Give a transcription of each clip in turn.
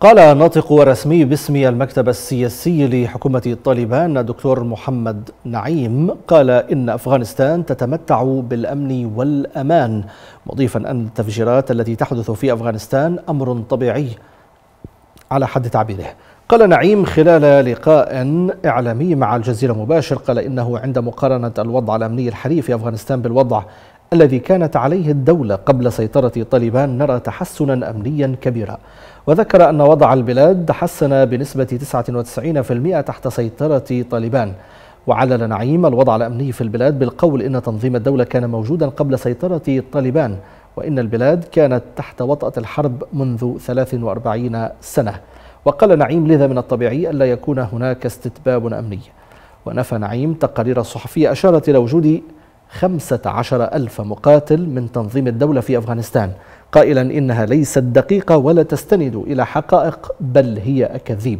قال ناطق رسمي باسم المكتب السياسي لحكومة طالبان الدكتور محمد نعيم قال إن أفغانستان تتمتع بالأمن والأمان مضيفا أن التفجيرات التي تحدث في أفغانستان أمر طبيعي على حد تعبيره قال نعيم خلال لقاء إعلامي مع الجزيرة مباشر قال إنه عند مقارنة الوضع الأمني الحالي في أفغانستان بالوضع الذي كانت عليه الدولة قبل سيطرة طالبان نرى تحسنا أمنيا كبيرا وذكر أن وضع البلاد تحسن بنسبة 99% تحت سيطرة طالبان وعلل نعيم الوضع الأمني في البلاد بالقول إن تنظيم الدولة كان موجودا قبل سيطرة طالبان وإن البلاد كانت تحت وطأة الحرب منذ 43 سنة وقال نعيم لذا من الطبيعي ألا يكون هناك استتباب أمني ونفى نعيم تقارير الصحفية أشارت إلى وجود 15 ألف مقاتل من تنظيم الدولة في أفغانستان قائلا إنها ليست دقيقة ولا تستند إلى حقائق بل هي أكاذيب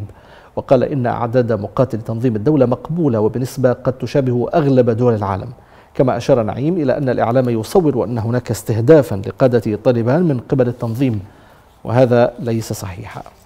وقال إن أعداد مقاتل تنظيم الدولة مقبولة وبنسبة قد تشابه أغلب دول العالم كما أشار نعيم إلى أن الإعلام يصور أن هناك استهدافا لقادة طالبان من قبل التنظيم وهذا ليس صحيحا